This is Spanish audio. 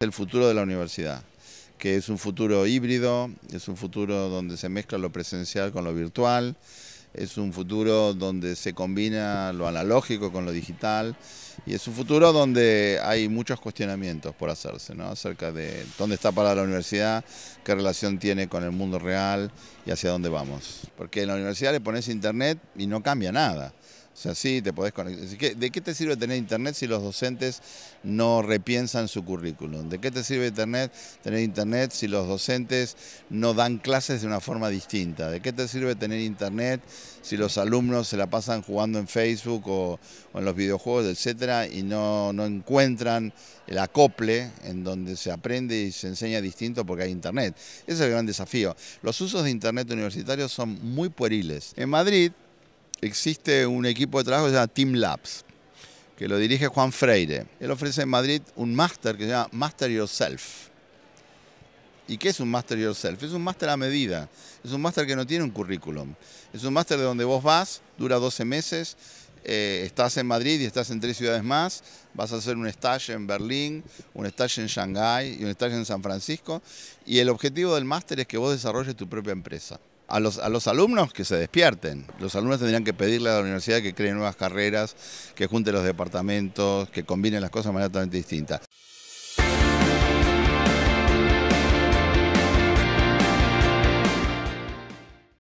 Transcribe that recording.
El futuro de la universidad, que es un futuro híbrido, es un futuro donde se mezcla lo presencial con lo virtual, es un futuro donde se combina lo analógico con lo digital y es un futuro donde hay muchos cuestionamientos por hacerse, ¿no? Acerca de dónde está parada la universidad, qué relación tiene con el mundo real y hacia dónde vamos. Porque en la universidad le pones internet y no cambia nada. O sea, sí, te podés conectar. ¿De qué te sirve tener internet si los docentes no repiensan su currículum? ¿De qué te sirve internet, tener internet si los docentes no dan clases de una forma distinta? ¿De qué te sirve tener internet si los alumnos se la pasan jugando en Facebook o, en los videojuegos, etcétera, y no, no encuentran el acople en donde se aprende y se enseña distinto porque hay internet? Ese es el gran desafío. Los usos de internet universitarios son muy pueriles. En Madrid, existe un equipo de trabajo que se llama Team Labs, que lo dirige Juan Freire. Él ofrece en Madrid un máster que se llama Master Yourself. ¿Y qué es un Master Yourself? Es un máster a medida. Es un máster que no tiene un currículum. Es un máster de donde vos vas, dura 12 meses, eh, estás en Madrid y estás en tres ciudades más, vas a hacer un stage en Berlín, un stage en Shanghái y un stage en San Francisco. Y el objetivo del máster es que vos desarrolles tu propia empresa. A los, a los, alumnos que se despierten. Los alumnos tendrían que pedirle a la universidad que cree nuevas carreras, que junte los departamentos, que combine las cosas de manera totalmente distinta.